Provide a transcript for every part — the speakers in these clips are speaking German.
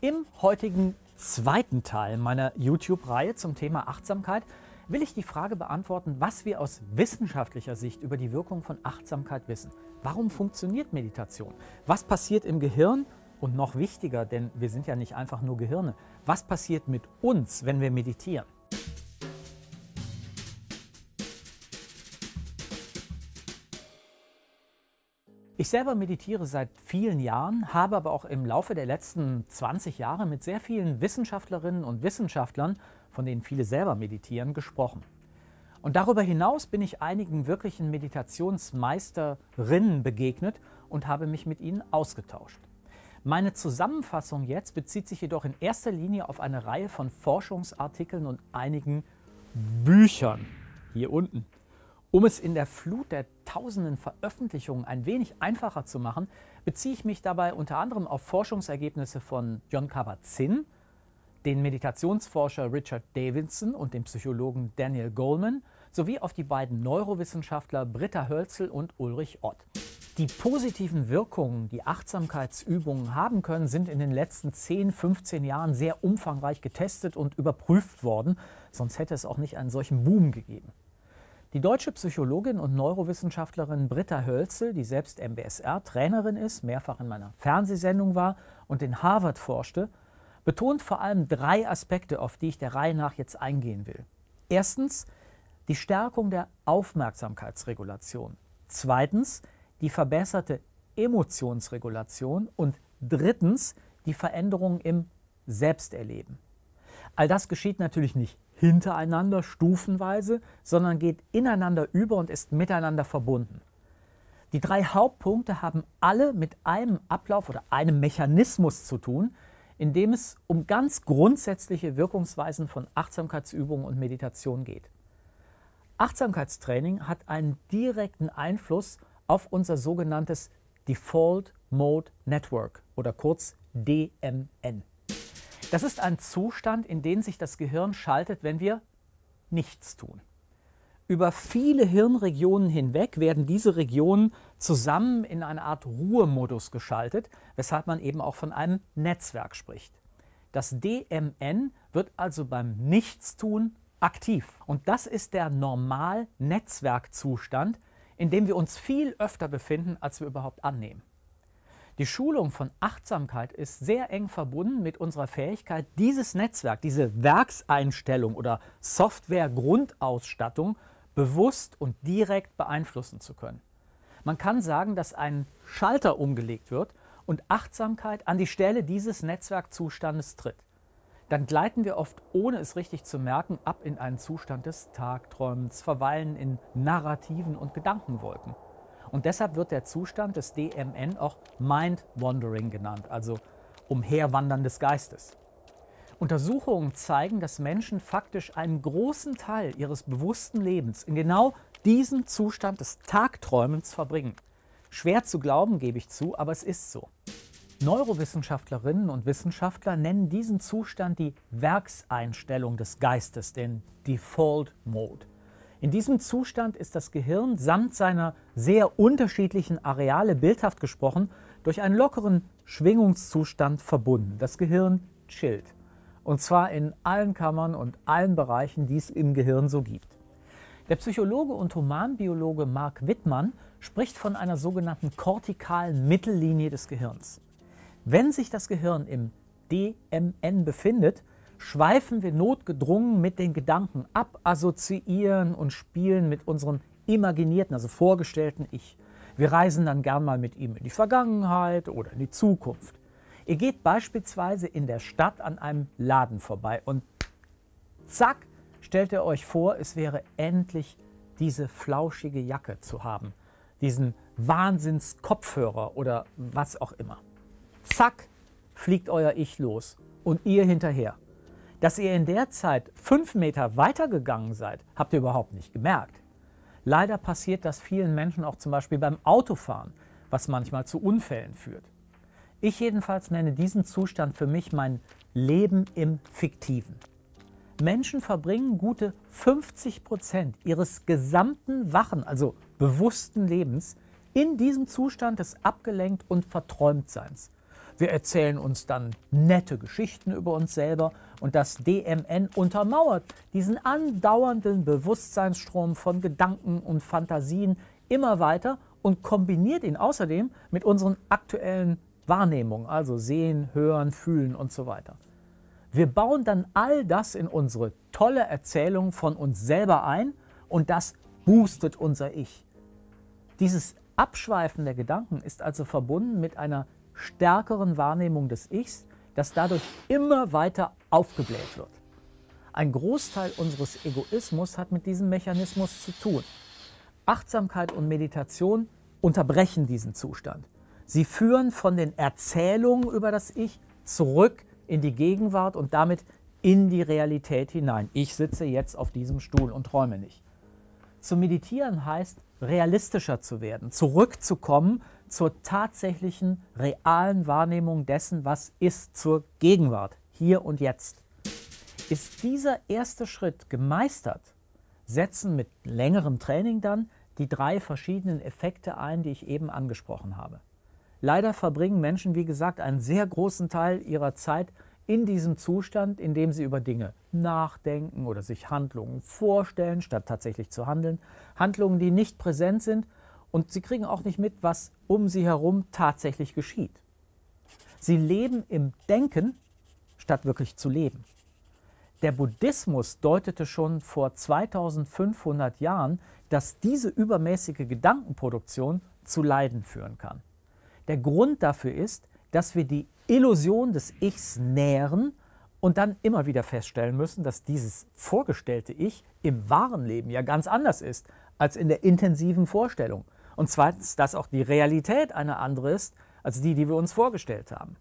Im heutigen zweiten Teil meiner YouTube-Reihe zum Thema Achtsamkeit will ich die Frage beantworten, was wir aus wissenschaftlicher Sicht über die Wirkung von Achtsamkeit wissen. Warum funktioniert Meditation? Was passiert im Gehirn? Und noch wichtiger, denn wir sind ja nicht einfach nur Gehirne, was passiert mit uns, wenn wir meditieren? Ich selber meditiere seit vielen Jahren, habe aber auch im Laufe der letzten 20 Jahre mit sehr vielen Wissenschaftlerinnen und Wissenschaftlern, von denen viele selber meditieren, gesprochen. Und darüber hinaus bin ich einigen wirklichen Meditationsmeisterinnen begegnet und habe mich mit ihnen ausgetauscht. Meine Zusammenfassung jetzt bezieht sich jedoch in erster Linie auf eine Reihe von Forschungsartikeln und einigen Büchern hier unten. Um es in der Flut der tausenden Veröffentlichungen ein wenig einfacher zu machen, beziehe ich mich dabei unter anderem auf Forschungsergebnisse von John Kabat-Zinn, den Meditationsforscher Richard Davidson und dem Psychologen Daniel Goleman sowie auf die beiden Neurowissenschaftler Britta Hölzel und Ulrich Ott. Die positiven Wirkungen, die Achtsamkeitsübungen haben können, sind in den letzten 10, 15 Jahren sehr umfangreich getestet und überprüft worden, sonst hätte es auch nicht einen solchen Boom gegeben. Die deutsche Psychologin und Neurowissenschaftlerin Britta Hölzel, die selbst MBSR-Trainerin ist, mehrfach in meiner Fernsehsendung war und in Harvard forschte, betont vor allem drei Aspekte, auf die ich der Reihe nach jetzt eingehen will. Erstens die Stärkung der Aufmerksamkeitsregulation. Zweitens die verbesserte Emotionsregulation. Und drittens die Veränderung im Selbsterleben. All das geschieht natürlich nicht hintereinander, stufenweise, sondern geht ineinander über und ist miteinander verbunden. Die drei Hauptpunkte haben alle mit einem Ablauf oder einem Mechanismus zu tun, in dem es um ganz grundsätzliche Wirkungsweisen von Achtsamkeitsübungen und Meditation geht. Achtsamkeitstraining hat einen direkten Einfluss auf unser sogenanntes Default Mode Network oder kurz DMN. Das ist ein Zustand, in den sich das Gehirn schaltet, wenn wir nichts tun. Über viele Hirnregionen hinweg werden diese Regionen zusammen in eine Art Ruhemodus geschaltet, weshalb man eben auch von einem Netzwerk spricht. Das DMN wird also beim Nichtstun aktiv. Und das ist der Normal-Netzwerkzustand, in dem wir uns viel öfter befinden, als wir überhaupt annehmen. Die Schulung von Achtsamkeit ist sehr eng verbunden mit unserer Fähigkeit, dieses Netzwerk, diese Werkseinstellung oder Software-Grundausstattung bewusst und direkt beeinflussen zu können. Man kann sagen, dass ein Schalter umgelegt wird und Achtsamkeit an die Stelle dieses Netzwerkzustandes tritt. Dann gleiten wir oft, ohne es richtig zu merken, ab in einen Zustand des Tagträumens, verweilen in Narrativen und Gedankenwolken. Und deshalb wird der Zustand des DMN auch Mind Wandering genannt, also Umherwandern des Geistes. Untersuchungen zeigen, dass Menschen faktisch einen großen Teil ihres bewussten Lebens in genau diesem Zustand des Tagträumens verbringen. Schwer zu glauben, gebe ich zu, aber es ist so. Neurowissenschaftlerinnen und Wissenschaftler nennen diesen Zustand die Werkseinstellung des Geistes, den Default Mode. In diesem Zustand ist das Gehirn samt seiner sehr unterschiedlichen Areale bildhaft gesprochen durch einen lockeren Schwingungszustand verbunden. Das Gehirn chillt. Und zwar in allen Kammern und allen Bereichen, die es im Gehirn so gibt. Der Psychologe und Humanbiologe Mark Wittmann spricht von einer sogenannten kortikalen Mittellinie des Gehirns. Wenn sich das Gehirn im DMN befindet, schweifen wir notgedrungen mit den Gedanken ab, assoziieren und spielen mit unserem imaginierten, also vorgestellten Ich. Wir reisen dann gern mal mit ihm in die Vergangenheit oder in die Zukunft. Ihr geht beispielsweise in der Stadt an einem Laden vorbei und zack, stellt ihr euch vor, es wäre endlich diese flauschige Jacke zu haben, diesen Wahnsinnskopfhörer oder was auch immer. Zack, fliegt euer Ich los und ihr hinterher. Dass ihr in der Zeit fünf Meter weitergegangen seid, habt ihr überhaupt nicht gemerkt. Leider passiert das vielen Menschen auch zum Beispiel beim Autofahren, was manchmal zu Unfällen führt. Ich jedenfalls nenne diesen Zustand für mich mein Leben im Fiktiven. Menschen verbringen gute 50 Prozent ihres gesamten wachen, also bewussten Lebens in diesem Zustand des Abgelenkt- und Verträumtseins. Wir erzählen uns dann nette Geschichten über uns selber und das DMN untermauert diesen andauernden Bewusstseinsstrom von Gedanken und Fantasien immer weiter und kombiniert ihn außerdem mit unseren aktuellen Wahrnehmungen, also sehen, hören, fühlen und so weiter. Wir bauen dann all das in unsere tolle Erzählung von uns selber ein und das boostet unser Ich. Dieses Abschweifen der Gedanken ist also verbunden mit einer stärkeren Wahrnehmung des Ichs, das dadurch immer weiter aufgebläht wird. Ein Großteil unseres Egoismus hat mit diesem Mechanismus zu tun. Achtsamkeit und Meditation unterbrechen diesen Zustand. Sie führen von den Erzählungen über das Ich zurück in die Gegenwart und damit in die Realität hinein. Ich sitze jetzt auf diesem Stuhl und träume nicht. Zu meditieren heißt, realistischer zu werden, zurückzukommen zur tatsächlichen, realen Wahrnehmung dessen, was ist, zur Gegenwart, hier und jetzt. Ist dieser erste Schritt gemeistert, setzen mit längerem Training dann die drei verschiedenen Effekte ein, die ich eben angesprochen habe. Leider verbringen Menschen, wie gesagt, einen sehr großen Teil ihrer Zeit in diesem Zustand, in dem sie über Dinge nachdenken oder sich Handlungen vorstellen, statt tatsächlich zu handeln. Handlungen, die nicht präsent sind und sie kriegen auch nicht mit, was um sie herum tatsächlich geschieht. Sie leben im Denken, statt wirklich zu leben. Der Buddhismus deutete schon vor 2500 Jahren, dass diese übermäßige Gedankenproduktion zu Leiden führen kann. Der Grund dafür ist, dass wir die Illusion des Ichs nähren und dann immer wieder feststellen müssen, dass dieses vorgestellte Ich im wahren Leben ja ganz anders ist als in der intensiven Vorstellung. Und zweitens, dass auch die Realität eine andere ist als die, die wir uns vorgestellt haben.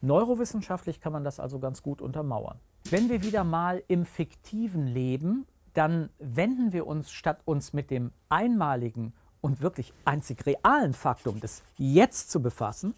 Neurowissenschaftlich kann man das also ganz gut untermauern. Wenn wir wieder mal im fiktiven Leben, dann wenden wir uns statt uns mit dem einmaligen und wirklich einzig realen Faktum des Jetzt zu befassen,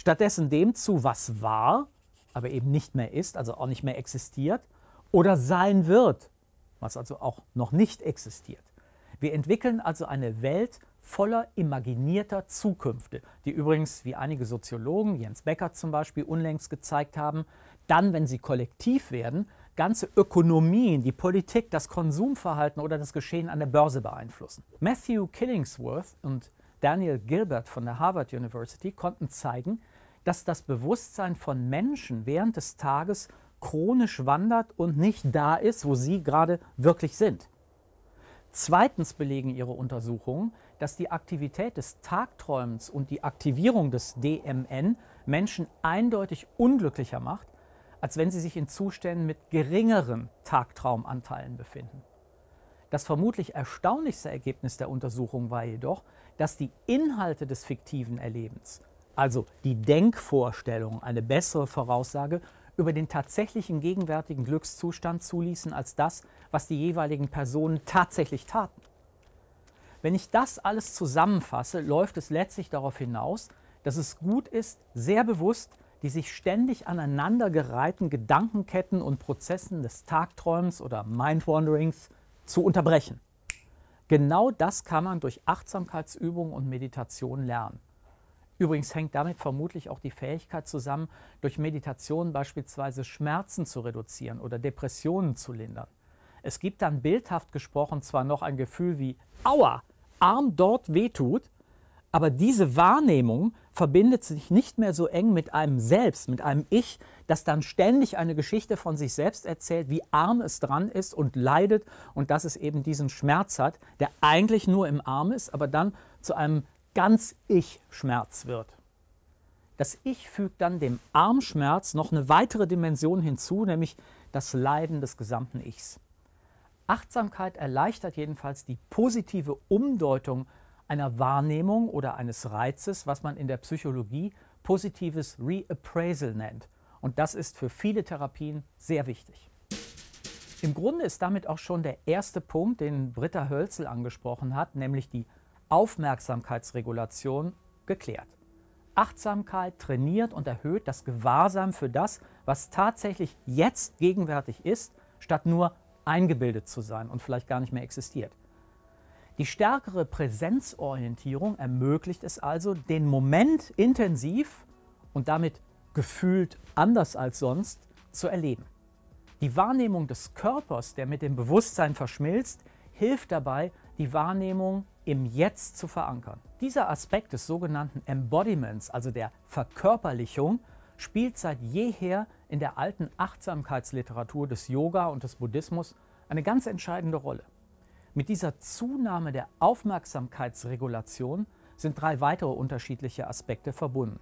Stattdessen dem zu, was war, aber eben nicht mehr ist, also auch nicht mehr existiert, oder sein wird, was also auch noch nicht existiert. Wir entwickeln also eine Welt voller imaginierter Zukünfte, die übrigens, wie einige Soziologen, Jens Becker zum Beispiel, unlängst gezeigt haben, dann, wenn sie kollektiv werden, ganze Ökonomien, die Politik, das Konsumverhalten oder das Geschehen an der Börse beeinflussen. Matthew Killingsworth und Daniel Gilbert von der Harvard University konnten zeigen, dass das Bewusstsein von Menschen während des Tages chronisch wandert und nicht da ist, wo sie gerade wirklich sind. Zweitens belegen ihre Untersuchungen, dass die Aktivität des Tagträumens und die Aktivierung des DMN Menschen eindeutig unglücklicher macht, als wenn sie sich in Zuständen mit geringeren Tagtraumanteilen befinden. Das vermutlich erstaunlichste Ergebnis der Untersuchung war jedoch, dass die Inhalte des fiktiven Erlebens also die Denkvorstellung, eine bessere Voraussage über den tatsächlichen gegenwärtigen Glückszustand zuließen als das, was die jeweiligen Personen tatsächlich taten. Wenn ich das alles zusammenfasse, läuft es letztlich darauf hinaus, dass es gut ist, sehr bewusst die sich ständig aneinandergereihten Gedankenketten und Prozessen des Tagträumens oder Mindwanderings zu unterbrechen. Genau das kann man durch Achtsamkeitsübungen und Meditation lernen. Übrigens hängt damit vermutlich auch die Fähigkeit zusammen, durch Meditation beispielsweise Schmerzen zu reduzieren oder Depressionen zu lindern. Es gibt dann bildhaft gesprochen zwar noch ein Gefühl wie Aua, Arm dort wehtut, aber diese Wahrnehmung verbindet sich nicht mehr so eng mit einem Selbst, mit einem Ich, das dann ständig eine Geschichte von sich selbst erzählt, wie arm es dran ist und leidet und dass es eben diesen Schmerz hat, der eigentlich nur im Arm ist, aber dann zu einem ganz Ich-Schmerz wird. Das Ich fügt dann dem Armschmerz noch eine weitere Dimension hinzu, nämlich das Leiden des gesamten Ichs. Achtsamkeit erleichtert jedenfalls die positive Umdeutung einer Wahrnehmung oder eines Reizes, was man in der Psychologie positives Reappraisal nennt. Und das ist für viele Therapien sehr wichtig. Im Grunde ist damit auch schon der erste Punkt, den Britta Hölzel angesprochen hat, nämlich die Aufmerksamkeitsregulation geklärt. Achtsamkeit trainiert und erhöht das Gewahrsam für das, was tatsächlich jetzt gegenwärtig ist, statt nur eingebildet zu sein und vielleicht gar nicht mehr existiert. Die stärkere Präsenzorientierung ermöglicht es also, den Moment intensiv und damit gefühlt anders als sonst zu erleben. Die Wahrnehmung des Körpers, der mit dem Bewusstsein verschmilzt, hilft dabei, die Wahrnehmung im Jetzt zu verankern. Dieser Aspekt des sogenannten Embodiments, also der Verkörperlichung, spielt seit jeher in der alten Achtsamkeitsliteratur des Yoga und des Buddhismus eine ganz entscheidende Rolle. Mit dieser Zunahme der Aufmerksamkeitsregulation sind drei weitere unterschiedliche Aspekte verbunden.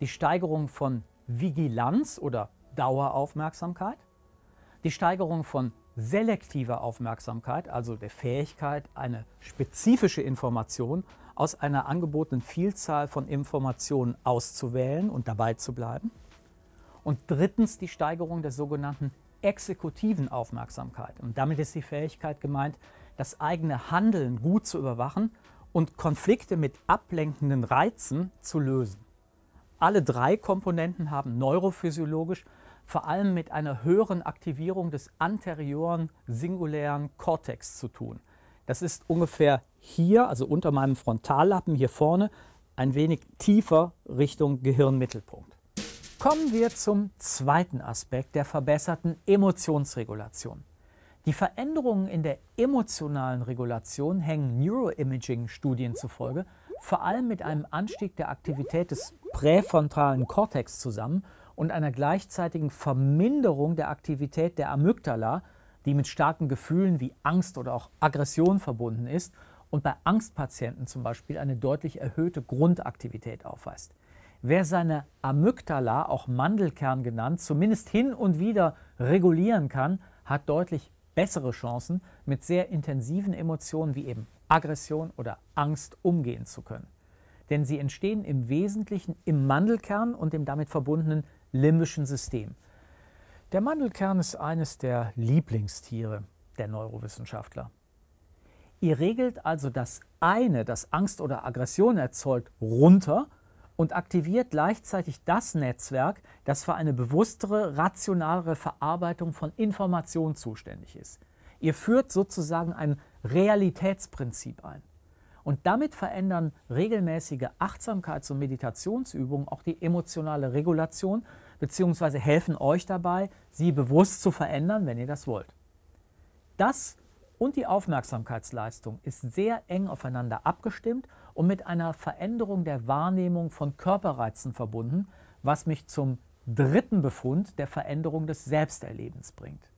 Die Steigerung von Vigilanz oder Daueraufmerksamkeit, die Steigerung von selektiver Aufmerksamkeit, also der Fähigkeit, eine spezifische Information aus einer angebotenen Vielzahl von Informationen auszuwählen und dabei zu bleiben. Und drittens die Steigerung der sogenannten exekutiven Aufmerksamkeit. Und damit ist die Fähigkeit gemeint, das eigene Handeln gut zu überwachen und Konflikte mit ablenkenden Reizen zu lösen. Alle drei Komponenten haben neurophysiologisch vor allem mit einer höheren Aktivierung des anterioren singulären Kortex zu tun. Das ist ungefähr hier, also unter meinem Frontallappen hier vorne, ein wenig tiefer Richtung Gehirnmittelpunkt. Kommen wir zum zweiten Aspekt der verbesserten Emotionsregulation. Die Veränderungen in der emotionalen Regulation hängen Neuroimaging-Studien zufolge vor allem mit einem Anstieg der Aktivität des präfrontalen Kortex zusammen und einer gleichzeitigen Verminderung der Aktivität der Amygdala, die mit starken Gefühlen wie Angst oder auch Aggression verbunden ist und bei Angstpatienten zum Beispiel eine deutlich erhöhte Grundaktivität aufweist. Wer seine Amygdala, auch Mandelkern genannt, zumindest hin und wieder regulieren kann, hat deutlich bessere Chancen, mit sehr intensiven Emotionen wie eben Aggression oder Angst umgehen zu können. Denn sie entstehen im Wesentlichen im Mandelkern und dem damit verbundenen limbischen System. Der Mandelkern ist eines der Lieblingstiere der Neurowissenschaftler. Ihr regelt also das eine, das Angst oder Aggression erzeugt, runter und aktiviert gleichzeitig das Netzwerk, das für eine bewusstere, rationalere Verarbeitung von Informationen zuständig ist. Ihr führt sozusagen ein Realitätsprinzip ein. Und damit verändern regelmäßige Achtsamkeits- und Meditationsübungen auch die emotionale Regulation, bzw. helfen euch dabei, sie bewusst zu verändern, wenn ihr das wollt. Das und die Aufmerksamkeitsleistung ist sehr eng aufeinander abgestimmt und mit einer Veränderung der Wahrnehmung von Körperreizen verbunden, was mich zum dritten Befund der Veränderung des Selbsterlebens bringt.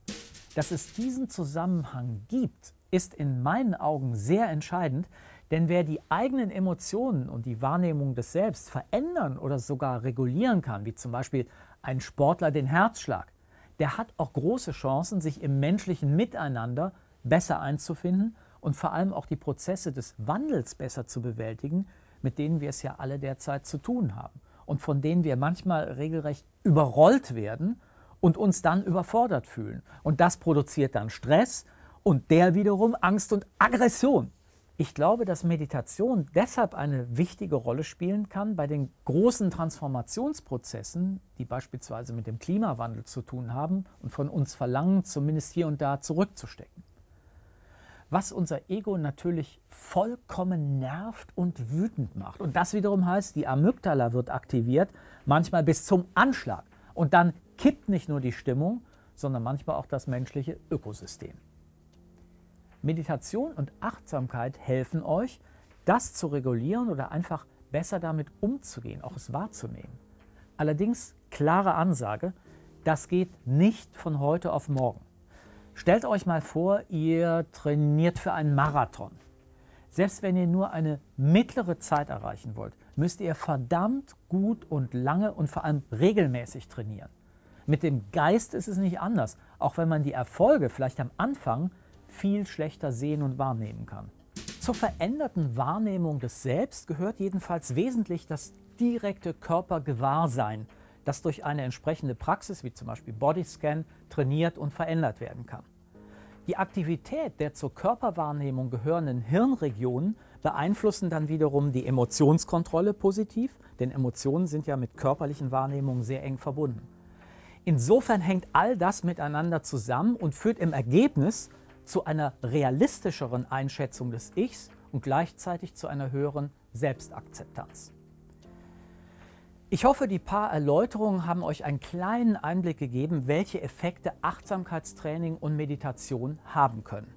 Dass es diesen Zusammenhang gibt, ist in meinen Augen sehr entscheidend, denn wer die eigenen Emotionen und die Wahrnehmung des Selbst verändern oder sogar regulieren kann, wie zum Beispiel ein Sportler den Herzschlag, der hat auch große Chancen, sich im menschlichen Miteinander besser einzufinden und vor allem auch die Prozesse des Wandels besser zu bewältigen, mit denen wir es ja alle derzeit zu tun haben und von denen wir manchmal regelrecht überrollt werden und uns dann überfordert fühlen. Und das produziert dann Stress und der wiederum Angst und Aggression. Ich glaube, dass Meditation deshalb eine wichtige Rolle spielen kann bei den großen Transformationsprozessen, die beispielsweise mit dem Klimawandel zu tun haben und von uns verlangen, zumindest hier und da zurückzustecken. Was unser Ego natürlich vollkommen nervt und wütend macht. Und das wiederum heißt, die Amygdala wird aktiviert, manchmal bis zum Anschlag. Und dann kippt nicht nur die Stimmung, sondern manchmal auch das menschliche Ökosystem. Meditation und Achtsamkeit helfen euch, das zu regulieren oder einfach besser damit umzugehen, auch es wahrzunehmen. Allerdings klare Ansage, das geht nicht von heute auf morgen. Stellt euch mal vor, ihr trainiert für einen Marathon. Selbst wenn ihr nur eine mittlere Zeit erreichen wollt, müsst ihr verdammt gut und lange und vor allem regelmäßig trainieren. Mit dem Geist ist es nicht anders, auch wenn man die Erfolge vielleicht am Anfang viel schlechter sehen und wahrnehmen kann. Zur veränderten Wahrnehmung des Selbst gehört jedenfalls wesentlich das direkte Körpergewahrsein, das durch eine entsprechende Praxis wie zum Beispiel Bodyscan trainiert und verändert werden kann. Die Aktivität der zur Körperwahrnehmung gehörenden Hirnregionen beeinflussen dann wiederum die Emotionskontrolle positiv, denn Emotionen sind ja mit körperlichen Wahrnehmungen sehr eng verbunden. Insofern hängt all das miteinander zusammen und führt im Ergebnis zu einer realistischeren Einschätzung des Ichs und gleichzeitig zu einer höheren Selbstakzeptanz. Ich hoffe, die paar Erläuterungen haben euch einen kleinen Einblick gegeben, welche Effekte Achtsamkeitstraining und Meditation haben können.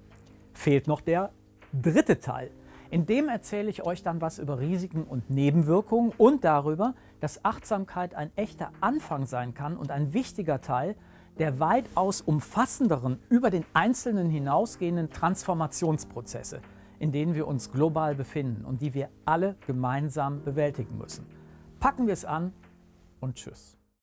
Fehlt noch der dritte Teil. In dem erzähle ich euch dann was über Risiken und Nebenwirkungen und darüber, dass Achtsamkeit ein echter Anfang sein kann und ein wichtiger Teil der weitaus umfassenderen, über den einzelnen hinausgehenden Transformationsprozesse, in denen wir uns global befinden und die wir alle gemeinsam bewältigen müssen. Packen wir es an und tschüss.